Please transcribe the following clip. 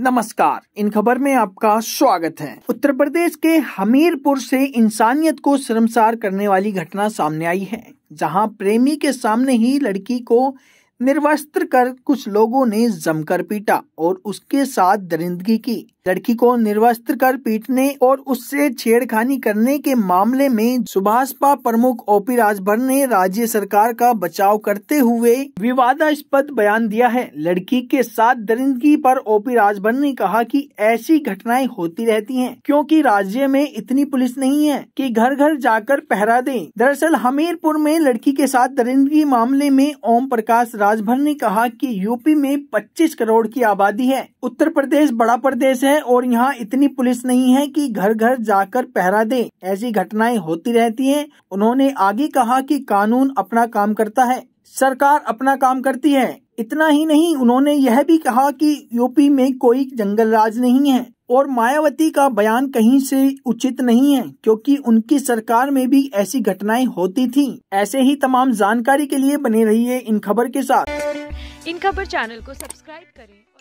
नमस्कार इन खबर में आपका स्वागत है उत्तर प्रदेश के हमीरपुर से इंसानियत को शर्मसार करने वाली घटना सामने आई है जहां प्रेमी के सामने ही लड़की को निर्वस्त्र कर कुछ लोगों ने जमकर पीटा और उसके साथ दरिंदगी की लड़की को निर्वस्त्र कर पीटने और उससे छेड़खानी करने के मामले में सुभाषपा प्रमुख ओपी राजभर ने राज्य सरकार का बचाव करते हुए विवादास्पद बयान दिया है लड़की के साथ दरिंदगी पर ओपी राजभर ने कहा कि ऐसी घटनाएं होती रहती हैं क्योंकि राज्य में इतनी पुलिस नहीं है कि घर घर जाकर पहरा दे दरअसल हमीरपुर में लड़की के साथ दरिंदगी मामले में ओम प्रकाश राजभर ने कहा कि यूपी में 25 करोड़ की आबादी है उत्तर प्रदेश बड़ा प्रदेश है और यहाँ इतनी पुलिस नहीं है कि घर घर जाकर पहरा दे ऐसी घटनाएं होती रहती हैं। उन्होंने आगे कहा कि कानून अपना काम करता है सरकार अपना काम करती है इतना ही नहीं उन्होंने यह भी कहा कि यूपी में कोई जंगल राज नहीं है और मायावती का बयान कहीं से उचित नहीं है क्योंकि उनकी सरकार में भी ऐसी घटनाएं होती थीं। ऐसे ही तमाम जानकारी के लिए बने रहिए इन खबर के साथ इन खबर चैनल को सब्सक्राइब करें